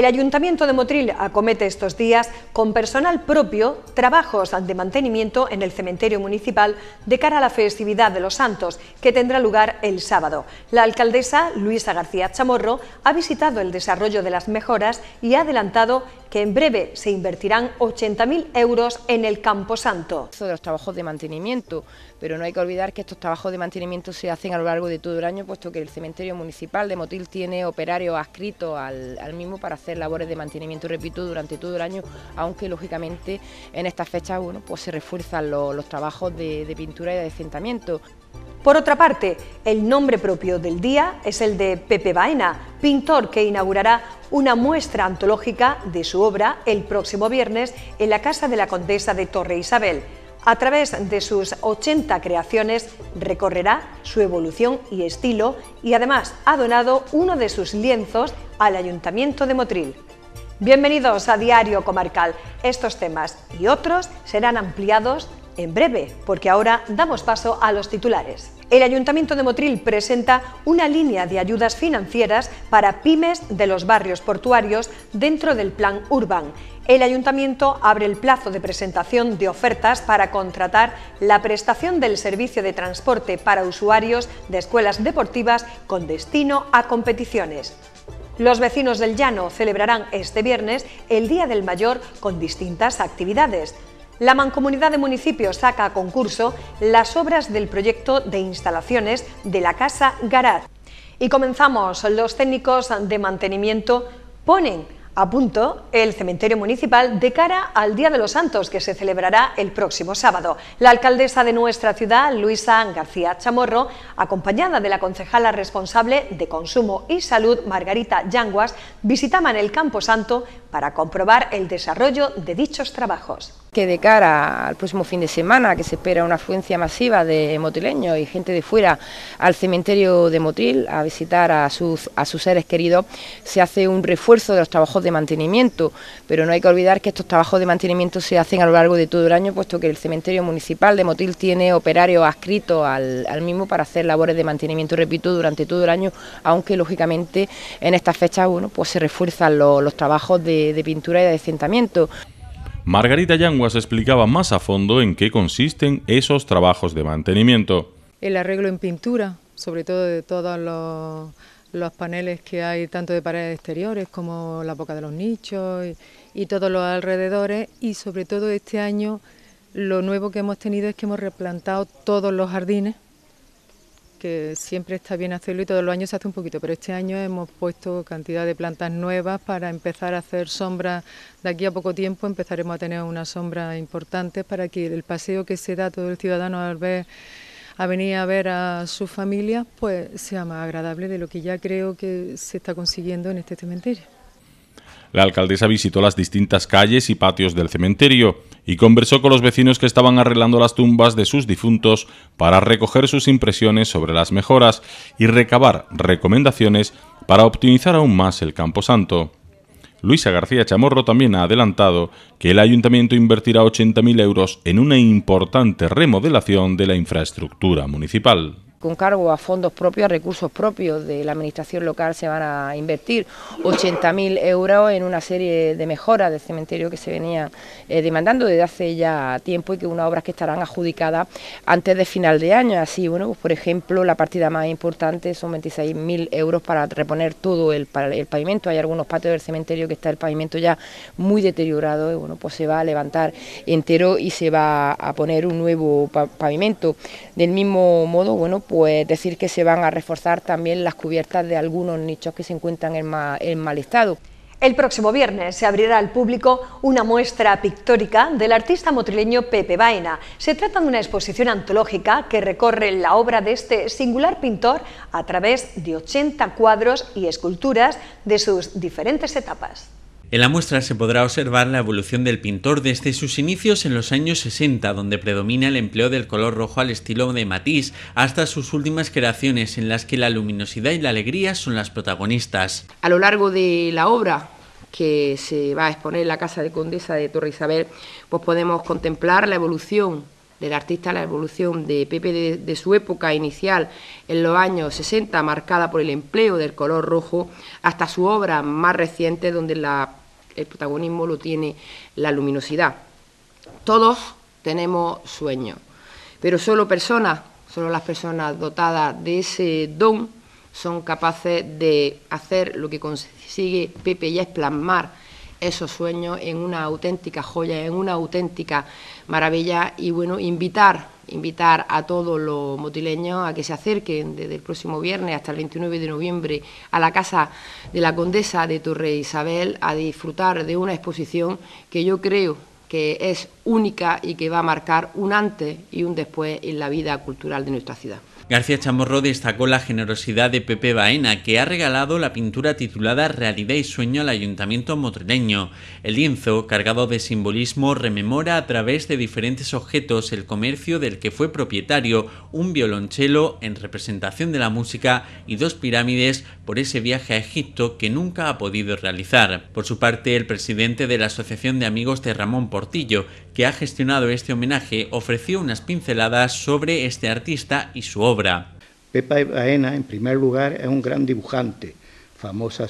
El Ayuntamiento de Motril acomete estos días con personal propio trabajos de mantenimiento en el cementerio municipal de cara a la festividad de los santos, que tendrá lugar el sábado. La alcaldesa Luisa García Chamorro ha visitado el desarrollo de las mejoras y ha adelantado que en breve se invertirán 80.000 euros en el Camposanto. De los trabajos de mantenimiento, pero no hay que olvidar que estos trabajos de mantenimiento se hacen a lo largo de todo el año, puesto que el cementerio municipal de Motil tiene operarios adscritos al, mismo para hacer labores de mantenimiento, repito, durante todo el año, aunque lógicamente en estas fechas bueno, pues se refuerzan los trabajos de, pintura y de asentamiento. Por otra parte, el nombre propio del día es el de Pepe Baena, pintor que inaugurará una muestra antológica de su obra el próximo viernes en la Casa de la Condesa de Torre Isabel. A través de sus 80 creaciones recorrerá su evolución y estilo y además ha donado uno de sus lienzos al Ayuntamiento de Motril. Bienvenidos a Diario Comarcal. Estos temas y otros serán ampliados en breve, porque ahora damos paso a los titulares. El Ayuntamiento de Motril presenta una línea de ayudas financieras para pymes de los barrios portuarios dentro del Plan Urban. El Ayuntamiento abre el plazo de presentación de ofertas para contratar la prestación del servicio de transporte para usuarios de escuelas deportivas con destino a competiciones. Los vecinos del Llano celebrarán este viernes el Día del Mayor con distintas actividades. La Mancomunidad de Municipios saca a concurso las obras del proyecto de instalaciones de la Casa Garat. Y comenzamos. Los técnicos de mantenimiento ponen a punto el cementerio municipal de cara al Día de los Santos, que se celebrará el próximo sábado. La alcaldesa de nuestra ciudad, Luisa García Chamorro, acompañada de la concejala responsable de Consumo y Salud, Margarita Yanguas, visitaban el Campo Santo para comprobar el desarrollo de dichos trabajos que de cara al próximo fin de semana, que se espera una afluencia masiva de motileños y gente de fuera al cementerio de Motril a visitar a sus, a sus seres queridos, se hace un refuerzo de los trabajos de mantenimiento, pero no hay que olvidar que estos trabajos de mantenimiento se hacen a lo largo de todo el año, puesto que el cementerio municipal de Motil tiene operarios adscritos al, mismo para hacer labores de mantenimiento, repito, durante todo el año, aunque lógicamente en estas fechas bueno, pues se refuerzan los, trabajos de, pintura y de asentamiento". Margarita se explicaba más a fondo en qué consisten esos trabajos de mantenimiento. El arreglo en pintura, sobre todo de todos los, los paneles que hay, tanto de paredes exteriores como la boca de los nichos y todos los alrededores, y sobre todo este año lo nuevo que hemos tenido es que hemos replantado todos los jardines que siempre está bien hacerlo y todos los años se hace un poquito, pero este año hemos puesto cantidad de plantas nuevas para empezar a hacer sombra. De aquí a poco tiempo empezaremos a tener una sombra importante para que el paseo que se da todo el ciudadano al ver a venir a ver a sus familias pues sea más agradable de lo que ya creo que se está consiguiendo en este cementerio. La alcaldesa visitó las distintas calles y patios del cementerio y conversó con los vecinos que estaban arreglando las tumbas de sus difuntos para recoger sus impresiones sobre las mejoras y recabar recomendaciones para optimizar aún más el Campo Santo. Luisa García Chamorro también ha adelantado que el ayuntamiento invertirá 80.000 euros en una importante remodelación de la infraestructura municipal con cargo a fondos propios, a recursos propios de la administración local se van a invertir 80.000 euros en una serie de mejoras del cementerio que se venía eh, demandando desde hace ya tiempo y que unas obras que estarán adjudicadas antes de final de año. Así, bueno, pues, por ejemplo, la partida más importante son 26.000 euros para reponer todo el, el pavimento. Hay algunos patios del cementerio que está el pavimento ya muy deteriorado bueno, pues se va a levantar entero y se va a poner un nuevo pavimento. Del mismo modo, bueno, pues decir que se van a reforzar también las cubiertas de algunos nichos que se encuentran en, mal estado. El próximo viernes se abrirá al público una muestra pictórica del artista motrileño Pepe Baena. Se trata de una exposición antológica que recorre la obra de este singular pintor a través de 80 cuadros y esculturas de sus diferentes etapas. En la muestra se podrá observar la evolución del pintor desde sus inicios en los años 60, donde predomina el empleo del color rojo al estilo de Matisse, hasta sus últimas creaciones en las que la luminosidad y la alegría son las protagonistas. A lo largo de la obra que se va a exponer en la Casa de Condesa de Torre Isabel, pues podemos contemplar la evolución del artista, la evolución de Pepe de, de, su época inicial en los años 60, marcada por el empleo del color rojo, hasta su obra más reciente, donde la el protagonismo lo tiene la luminosidad. Todos tenemos sueños, pero solo personas, solo las personas dotadas de ese don son capaces de hacer lo que consigue Pepe y es plasmar esos sueños en una auténtica joya, en una auténtica maravilla y bueno, invitar invitar a todos los motileños a que se acerquen desde el próximo viernes hasta el 29 de noviembre a la Casa de la Condesa de Torre Isabel a disfrutar de una exposición que yo creo que es única y que va a marcar un antes y un después en la vida cultural de nuestra ciudad. García Chamorro destacó la generosidad de Pepe Baena, que ha regalado la pintura titulada Realidad y Sueño al Ayuntamiento Motrileño. El lienzo, cargado de simbolismo, rememora a través de diferentes objetos el comercio del que fue propietario, un violonchelo en representación de la música y dos pirámides por ese viaje a Egipto que nunca ha podido realizar. Por su parte, el presidente de la Asociación de Amigos de Ramón Portillo, que ha gestionado este homenaje, ofreció unas pinceladas sobre este artista y su obra. Pepa Baena, en primer lugar, es un gran dibujante. Famosa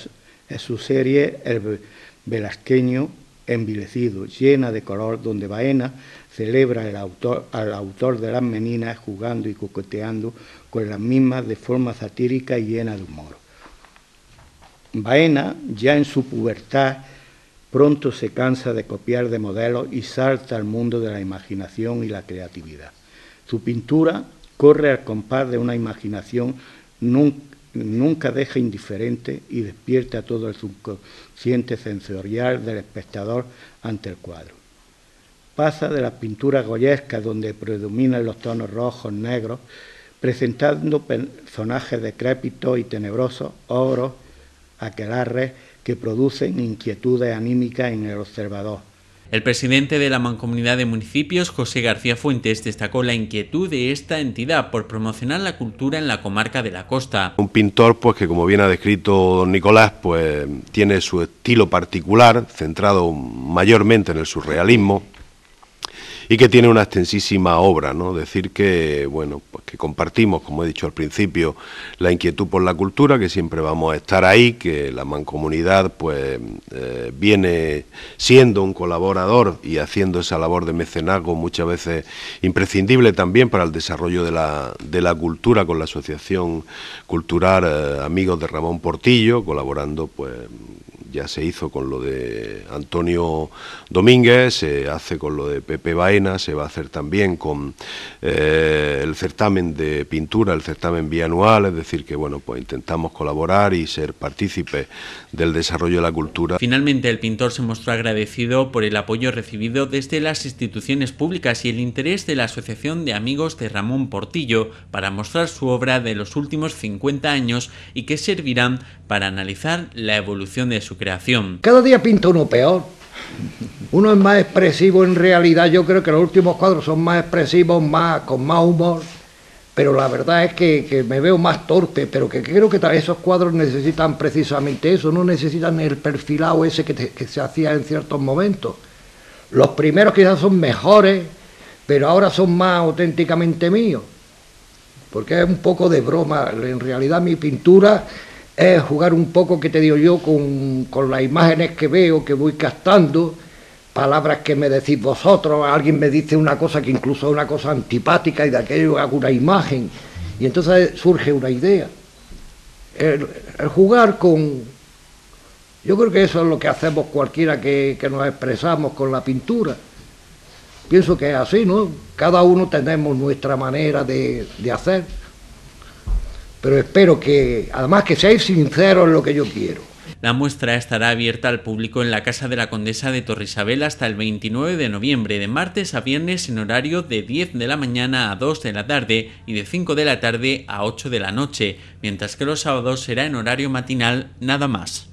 en su serie El Velasqueño envilecido, llena de color, donde Baena celebra al autor de las meninas jugando y coqueteando con las mismas de forma satírica y llena de humor. Baena, ya en su pubertad, pronto se cansa de copiar de modelo y salta al mundo de la imaginación y la creatividad. Su pintura corre al compás de una imaginación nunca, deja indiferente y despierta todo el subconsciente sensorial del espectador ante el cuadro. Pasa de las pinturas goyescas donde predominan los tonos rojos, negros, presentando personajes decrépitos y tenebrosos, oros, aquelarres, que producen inquietudes anímicas en el observador. El presidente de la Mancomunidad de Municipios, José García Fuentes, destacó la inquietud de esta entidad por promocionar la cultura en la comarca de la costa. Un pintor, pues que como bien ha descrito don Nicolás, pues tiene su estilo particular, centrado mayormente en el surrealismo, y que tiene una extensísima obra, ¿no? Decir que, bueno, pues que compartimos, como he dicho al principio, la inquietud por la cultura, que siempre vamos a estar ahí, que la mancomunidad, pues, eh, viene siendo un colaborador y haciendo esa labor de mecenazgo muchas veces imprescindible también para el desarrollo de la, cultura con la Asociación Cultural eh, Amigos de Ramón Portillo, colaborando, pues, ya se hizo con lo de Antonio Domínguez, se hace con lo de Pepe Baena, se va a hacer también con eh, el certamen de pintura, el certamen bianual, es decir, que bueno, pues intentamos colaborar y ser partícipes del desarrollo de la cultura. Finalmente, el pintor se mostró agradecido por el apoyo recibido desde las instituciones públicas y el interés de la Asociación de Amigos de Ramón Portillo para mostrar su obra de los últimos 50 años y que servirán para analizar la evolución de su cada día pinta uno peor. Uno es más expresivo en realidad. Yo creo que los últimos cuadros son más expresivos, más, con más humor. Pero la verdad es que, me veo más torpe, pero que creo que esos cuadros necesitan precisamente eso, no necesitan el perfilado ese que se hacía en ciertos momentos. Los primeros quizás son mejores, pero ahora son más auténticamente míos. Porque es un poco de broma. En realidad mi pintura es jugar un poco, que te digo yo, con, las imágenes que veo, que voy captando, palabras que me decís vosotros, alguien me dice una cosa que incluso es una cosa antipática y de aquello hago una imagen. Y entonces surge una idea. El, jugar con... Yo creo que eso es lo que hacemos cualquiera que, nos expresamos con la pintura pienso que es así, ¿no? Cada uno tenemos nuestra manera de, de hacer pero espero que, además que seáis sinceros en lo que yo quiero. La muestra estará abierta al público en la Casa de la Condesa de Torrisabel hasta el 29 de noviembre, de martes a viernes en horario de 10 de la mañana a 2 de la tarde y de 5 de la tarde a 8 de la noche, mientras que los sábados será en horario matinal nada más.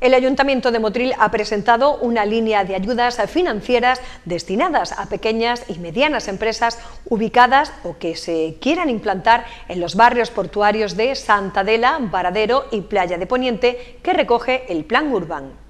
El Ayuntamiento de Motril ha presentado una línea de ayudas financieras destinadas a pequeñas y medianas empresas ubicadas o que se quieran implantar en los barrios portuarios de Santa Adela, Varadero y Playa de Poniente, que recoge el Plan Urbán.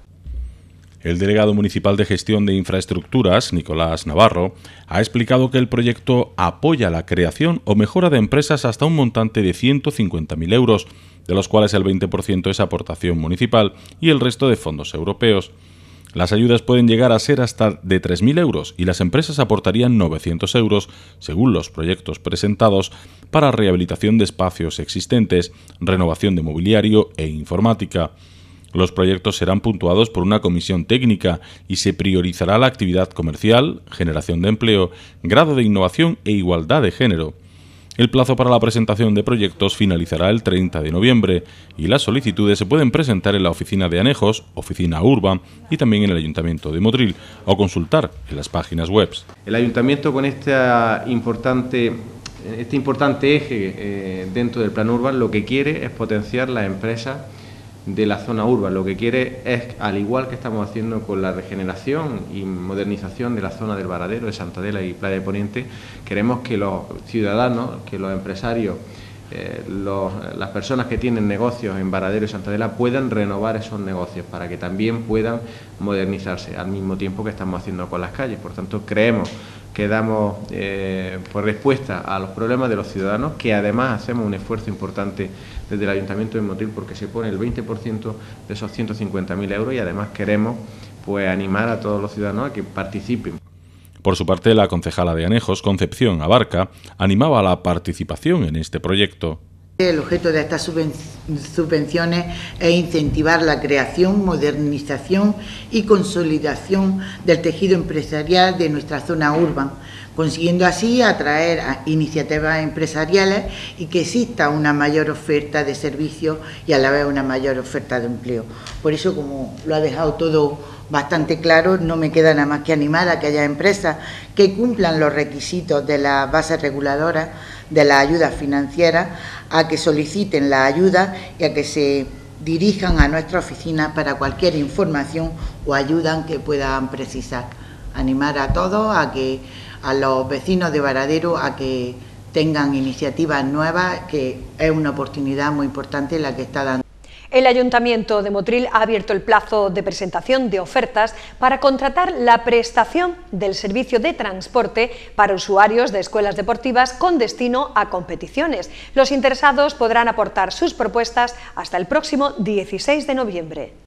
El delegado municipal de gestión de infraestructuras, Nicolás Navarro, ha explicado que el proyecto apoya la creación o mejora de empresas hasta un montante de 150.000 euros, de los cuales el 20% es aportación municipal y el resto de fondos europeos. Las ayudas pueden llegar a ser hasta de 3.000 euros y las empresas aportarían 900 euros, según los proyectos presentados, para rehabilitación de espacios existentes, renovación de mobiliario e informática. Los proyectos serán puntuados por una comisión técnica y se priorizará la actividad comercial, generación de empleo, grado de innovación e igualdad de género. El plazo para la presentación de proyectos finalizará el 30 de noviembre y las solicitudes se pueden presentar en la oficina de Anejos, oficina urban y también en el Ayuntamiento de Motril o consultar en las páginas web. El Ayuntamiento con importante este importante eje eh, dentro del plan Urban, lo que quiere es potenciar las empresas de la zona urbana. Lo que quiere es, al igual que estamos haciendo con la regeneración y modernización de la zona del Varadero, de Santadela y Playa de Poniente, queremos que los ciudadanos, que los empresarios, eh, las personas que tienen negocios en Varadero y Santadela puedan renovar esos negocios para que también puedan modernizarse al mismo tiempo que estamos haciendo con las calles. Por tanto, creemos que damos eh, por respuesta a los problemas de los ciudadanos, que además hacemos un esfuerzo importante desde el Ayuntamiento de Motril porque se pone el 20% de esos 150.000 euros y además queremos pues animar a todos los ciudadanos a que participen. Por su parte, la concejala de Anejos, Concepción Abarca, animaba a la participación en este proyecto. El objeto de estas subvenciones es incentivar la creación, modernización y consolidación del tejido empresarial de nuestra zona urbana consiguiendo así atraer iniciativas empresariales y que exista una mayor oferta de servicios y a la vez una mayor oferta de empleo. Por eso, como lo ha dejado todo bastante claro, no me queda nada más que animar a que haya empresas que cumplan los requisitos de la base reguladora, de la ayuda financiera, a que soliciten la ayuda y a que se dirijan a nuestra oficina para cualquier información o ayuda que puedan precisar. Animar a todos a que a los vecinos de Varadero a que tengan iniciativas nuevas, que es una oportunidad muy importante la que está dando. El Ayuntamiento de Motril ha abierto el plazo de presentación de ofertas para contratar la prestación del servicio de transporte para usuarios de escuelas deportivas con destino a competiciones. Los interesados podrán aportar sus propuestas hasta el próximo 16 de noviembre.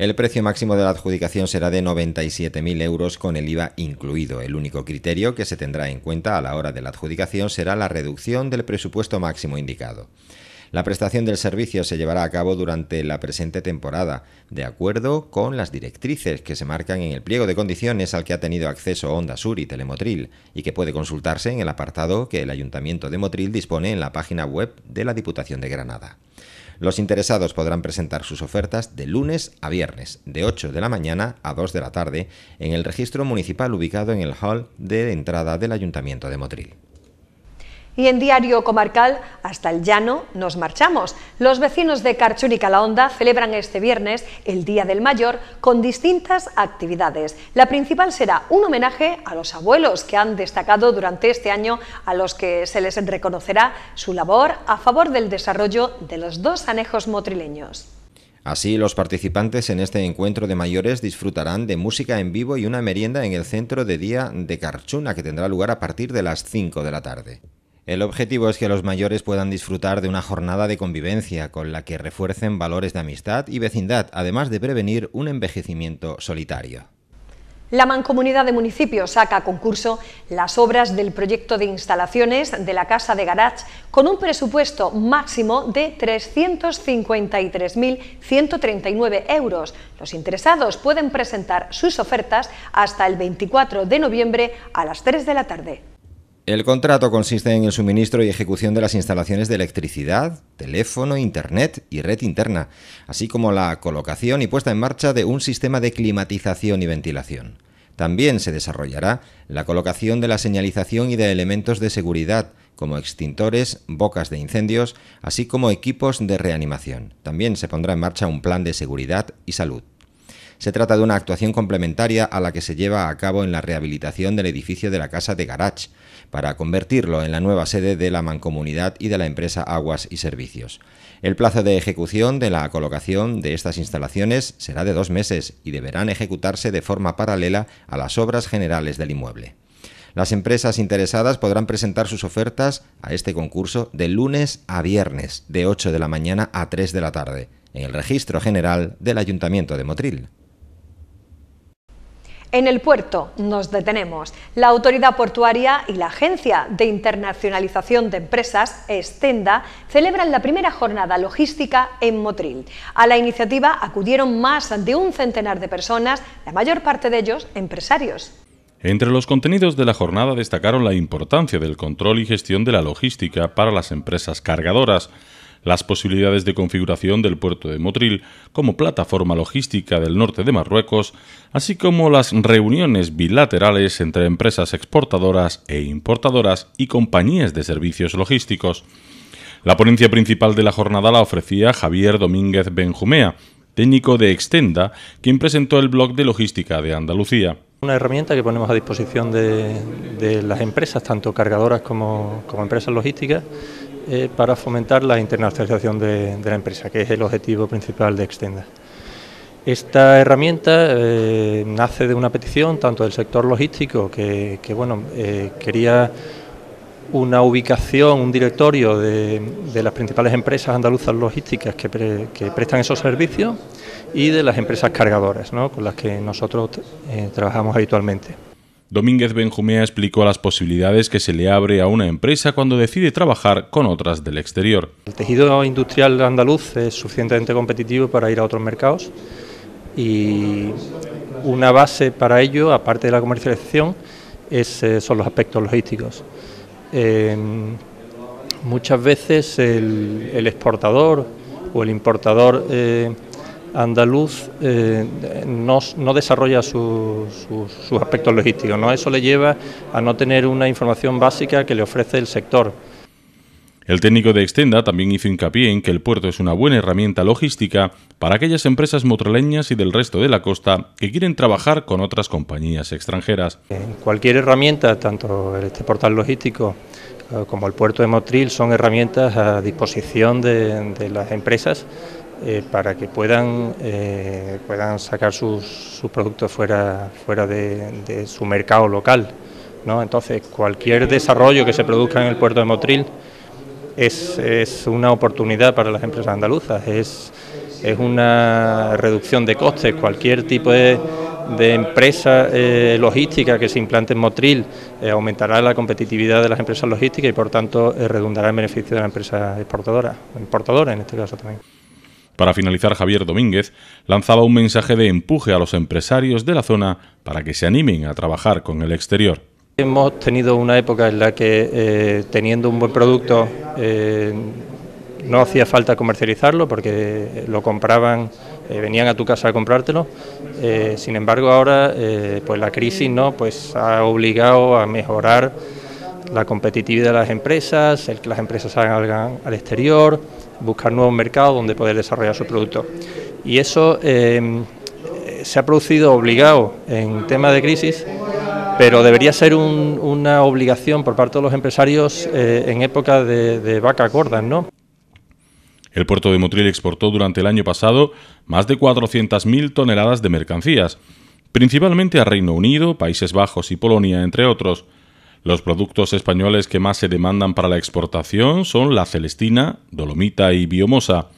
El precio máximo de la adjudicación será de 97.000 euros con el IVA incluido. El único criterio que se tendrá en cuenta a la hora de la adjudicación será la reducción del presupuesto máximo indicado. La prestación del servicio se llevará a cabo durante la presente temporada, de acuerdo con las directrices que se marcan en el pliego de condiciones al que ha tenido acceso Onda Sur y Telemotril, y que puede consultarse en el apartado que el Ayuntamiento de Motril dispone en la página web de la Diputación de Granada. Los interesados podrán presentar sus ofertas de lunes a viernes, de 8 de la mañana a 2 de la tarde, en el registro municipal ubicado en el hall de entrada del Ayuntamiento de Motril. Y en Diario Comarcal, hasta el llano, nos marchamos. Los vecinos de carchuna y Calahonda celebran este viernes el Día del Mayor con distintas actividades. La principal será un homenaje a los abuelos que han destacado durante este año, a los que se les reconocerá su labor a favor del desarrollo de los dos anejos motrileños. Así, los participantes en este encuentro de mayores disfrutarán de música en vivo y una merienda en el centro de día de Carchuna, que tendrá lugar a partir de las 5 de la tarde. El objetivo es que los mayores puedan disfrutar de una jornada de convivencia con la que refuercen valores de amistad y vecindad, además de prevenir un envejecimiento solitario. La Mancomunidad de Municipios saca a concurso las obras del proyecto de instalaciones de la Casa de Garage con un presupuesto máximo de 353.139 euros. Los interesados pueden presentar sus ofertas hasta el 24 de noviembre a las 3 de la tarde. El contrato consiste en el suministro y ejecución de las instalaciones de electricidad, teléfono, internet y red interna, así como la colocación y puesta en marcha de un sistema de climatización y ventilación. También se desarrollará la colocación de la señalización y de elementos de seguridad, como extintores, bocas de incendios, así como equipos de reanimación. También se pondrá en marcha un plan de seguridad y salud. Se trata de una actuación complementaria a la que se lleva a cabo en la rehabilitación del edificio de la Casa de Garach para convertirlo en la nueva sede de la mancomunidad y de la empresa Aguas y Servicios. El plazo de ejecución de la colocación de estas instalaciones será de dos meses y deberán ejecutarse de forma paralela a las obras generales del inmueble. Las empresas interesadas podrán presentar sus ofertas a este concurso de lunes a viernes, de 8 de la mañana a 3 de la tarde, en el Registro General del Ayuntamiento de Motril. En el puerto nos detenemos. La autoridad portuaria y la Agencia de Internacionalización de Empresas, Estenda, celebran la primera jornada logística en Motril. A la iniciativa acudieron más de un centenar de personas, la mayor parte de ellos empresarios. Entre los contenidos de la jornada destacaron la importancia del control y gestión de la logística para las empresas cargadoras, las posibilidades de configuración del puerto de Motril como plataforma logística del norte de Marruecos, así como las reuniones bilaterales entre empresas exportadoras e importadoras y compañías de servicios logísticos. La ponencia principal de la jornada la ofrecía Javier Domínguez Benjumea, técnico de Extenda, quien presentó el blog de logística de Andalucía. Una herramienta que ponemos a disposición de, las empresas, tanto cargadoras como, como empresas logísticas, eh, para fomentar la internacionalización de, la empresa, que es el objetivo principal de Extenda. Esta herramienta eh, nace de una petición tanto del sector logístico, que, eh, quería una ubicación, un directorio de, las principales empresas andaluzas logísticas que, prestan esos servicios y de las empresas cargadoras, con las que nosotros trabajamos habitualmente. Domínguez Benjumea explicó las posibilidades que se le abre a una empresa cuando decide trabajar con otras del exterior. El tejido industrial andaluz es suficientemente competitivo para ir a otros mercados y una base para ello, aparte de la comercialización, eh, son los aspectos logísticos. Em, muchas veces el, exportador o el importador eh, andaluz eh, no, desarrolla sus, aspectos logísticos. ¿no? Eso le lleva a no tener una información básica que le ofrece el sector. El técnico de Extenda también hizo hincapié en que el puerto es una buena herramienta logística para aquellas empresas motraleñas y del resto de la costa que quieren trabajar con otras compañías extranjeras. cualquier herramienta, tanto este portal logístico eh, como el puerto de Motril, son herramientas a disposición de las empresas eh, para que puedan, eh, puedan sacar sus, sus, productos fuera, fuera de, su mercado local. ¿no? Entonces, cualquier desarrollo que se produzca en el puerto de Motril es, es una oportunidad para las empresas andaluzas, es, es una reducción de costes, cualquier tipo de, empresa eh, logística que se implante en Motril aumentará la competitividad de las empresas logísticas y por tanto redundará en beneficio de la empresa exportadora, importadora en este caso también. Para finalizar, Javier Domínguez lanzaba un mensaje de empuje a los empresarios de la zona para que se animen a trabajar con el exterior. Hemos tenido una época en la que eh, teniendo un buen producto eh, no hacía falta comercializarlo porque lo compraban, eh, venían a tu casa a comprártelo. sin embargo, ahora pues la crisis no, pues ha obligado a mejorar la competitividad de las empresas, el que las empresas salgan al exterior buscar nuevos mercados donde poder desarrollar su producto Y eso em, se ha producido obligado en tema de crisis, pero debería ser una obligación por parte de los empresarios eh, en época de, vaca gorda, ¿no? El puerto de Motril exportó durante el año pasado más de 400.000 toneladas de mercancías, principalmente a Reino Unido, Países Bajos y Polonia, entre otros. Los productos españoles que más se demandan para la exportación son la celestina, dolomita y biomosa.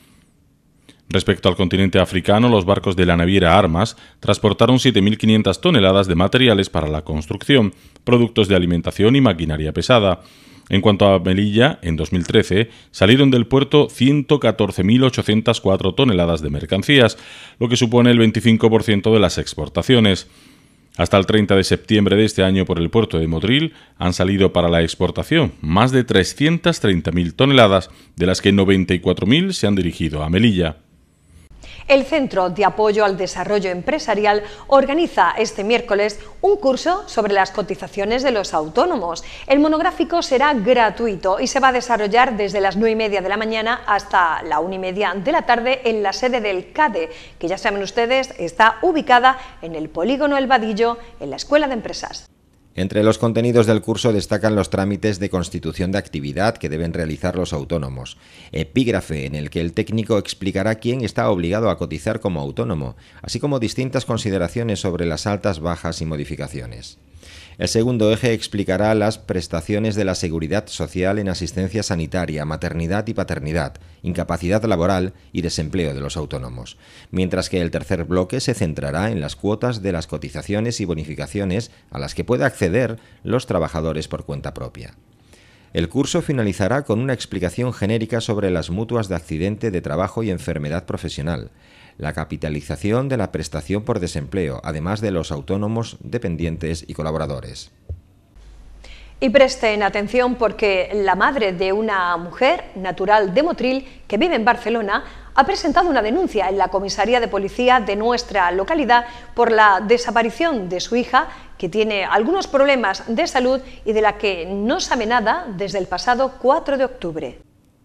Respecto al continente africano, los barcos de la naviera Armas transportaron 7.500 toneladas de materiales para la construcción, productos de alimentación y maquinaria pesada. En cuanto a Melilla, en 2013 salieron del puerto 114.804 toneladas de mercancías, lo que supone el 25% de las exportaciones. Hasta el 30 de septiembre de este año por el puerto de Motril han salido para la exportación más de 330.000 toneladas, de las que 94.000 se han dirigido a Melilla. El Centro de Apoyo al Desarrollo Empresarial organiza este miércoles un curso sobre las cotizaciones de los autónomos. El monográfico será gratuito y se va a desarrollar desde las 9 y media de la mañana hasta la 1 y media de la tarde en la sede del CADE, que ya saben ustedes está ubicada en el Polígono El Vadillo, en la Escuela de Empresas. Entre los contenidos del curso destacan los trámites de constitución de actividad que deben realizar los autónomos, epígrafe en el que el técnico explicará quién está obligado a cotizar como autónomo, así como distintas consideraciones sobre las altas, bajas y modificaciones. El segundo eje explicará las prestaciones de la seguridad social en asistencia sanitaria, maternidad y paternidad, incapacidad laboral y desempleo de los autónomos, mientras que el tercer bloque se centrará en las cuotas de las cotizaciones y bonificaciones a las que puede acceder los trabajadores por cuenta propia. El curso finalizará con una explicación genérica sobre las mutuas de accidente de trabajo y enfermedad profesional, la capitalización de la prestación por desempleo, además de los autónomos, dependientes y colaboradores. Y presten atención porque la madre de una mujer natural de Motril que vive en Barcelona ha presentado una denuncia en la comisaría de policía de nuestra localidad por la desaparición de su hija que tiene algunos problemas de salud y de la que no sabe nada desde el pasado 4 de octubre.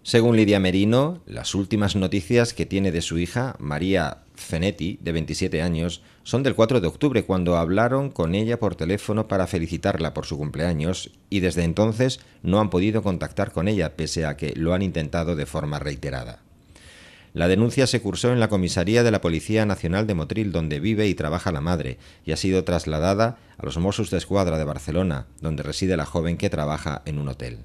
Según Lidia Merino, las últimas noticias que tiene de su hija, María Zenetti, de 27 años, son del 4 de octubre, cuando hablaron con ella por teléfono para felicitarla por su cumpleaños y desde entonces no han podido contactar con ella, pese a que lo han intentado de forma reiterada. La denuncia se cursó en la comisaría de la Policía Nacional de Motril, donde vive y trabaja la madre, y ha sido trasladada a los Mossos de Escuadra de Barcelona, donde reside la joven que trabaja en un hotel.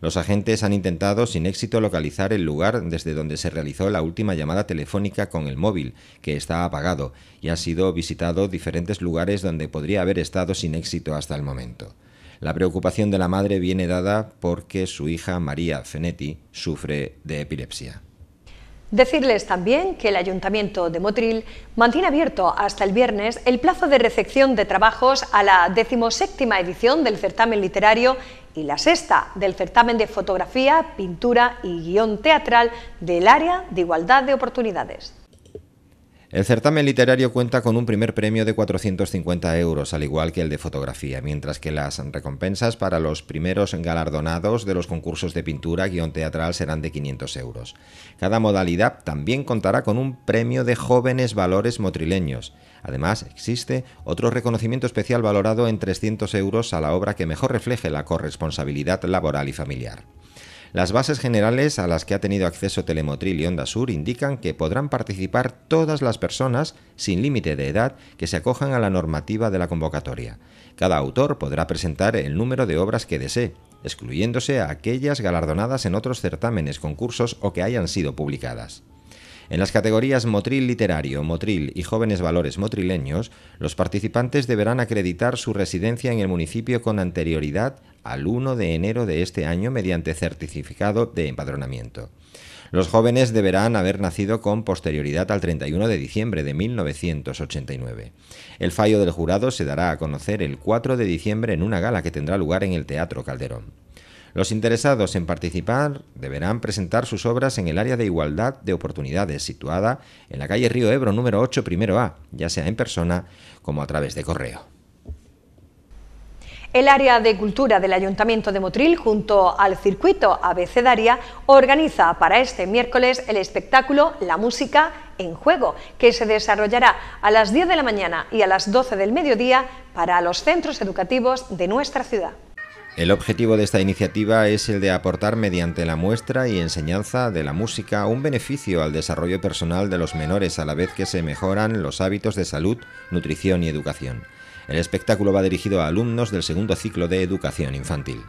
Los agentes han intentado sin éxito localizar el lugar desde donde se realizó la última llamada telefónica con el móvil, que está apagado, y ha sido visitado diferentes lugares donde podría haber estado sin éxito hasta el momento. La preocupación de la madre viene dada porque su hija María Fenetti sufre de epilepsia. Decirles también que el Ayuntamiento de Motril mantiene abierto hasta el viernes el plazo de recepción de trabajos a la decimoséptima edición del certamen literario y la sexta del certamen de fotografía, pintura y guión teatral del área de igualdad de oportunidades. El certamen literario cuenta con un primer premio de 450 euros, al igual que el de fotografía, mientras que las recompensas para los primeros galardonados de los concursos de pintura, guión teatral serán de 500 euros. Cada modalidad también contará con un premio de jóvenes valores motrileños. Además, existe otro reconocimiento especial valorado en 300 euros a la obra que mejor refleje la corresponsabilidad laboral y familiar. Las bases generales a las que ha tenido acceso Telemotril y Onda Sur indican que podrán participar todas las personas, sin límite de edad, que se acojan a la normativa de la convocatoria. Cada autor podrá presentar el número de obras que desee, excluyéndose a aquellas galardonadas en otros certámenes, concursos o que hayan sido publicadas. En las categorías Motril Literario, Motril y Jóvenes Valores Motrileños, los participantes deberán acreditar su residencia en el municipio con anterioridad al 1 de enero de este año mediante certificado de empadronamiento. Los jóvenes deberán haber nacido con posterioridad al 31 de diciembre de 1989. El fallo del jurado se dará a conocer el 4 de diciembre en una gala que tendrá lugar en el Teatro Calderón. Los interesados en participar deberán presentar sus obras en el área de igualdad de oportunidades situada en la calle Río Ebro número 8, primero A, ya sea en persona como a través de correo. El área de cultura del Ayuntamiento de Motril, junto al circuito abecedaria, organiza para este miércoles el espectáculo La Música en Juego, que se desarrollará a las 10 de la mañana y a las 12 del mediodía para los centros educativos de nuestra ciudad. El objetivo de esta iniciativa es el de aportar mediante la muestra y enseñanza de la música un beneficio al desarrollo personal de los menores a la vez que se mejoran los hábitos de salud, nutrición y educación. El espectáculo va dirigido a alumnos del segundo ciclo de educación infantil.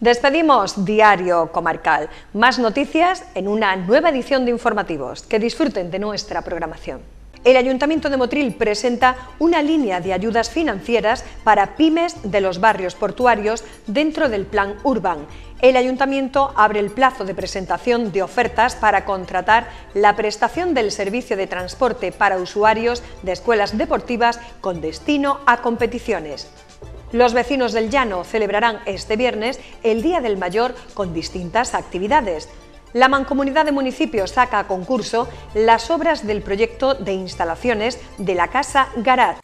Despedimos Diario Comarcal. Más noticias en una nueva edición de informativos. Que disfruten de nuestra programación el Ayuntamiento de Motril presenta una línea de ayudas financieras para pymes de los barrios portuarios dentro del Plan Urban. El Ayuntamiento abre el plazo de presentación de ofertas para contratar la prestación del servicio de transporte para usuarios de escuelas deportivas con destino a competiciones. Los vecinos del Llano celebrarán este viernes el Día del Mayor con distintas actividades. La Mancomunidad de Municipios saca a concurso las obras del proyecto de instalaciones de la Casa Garat.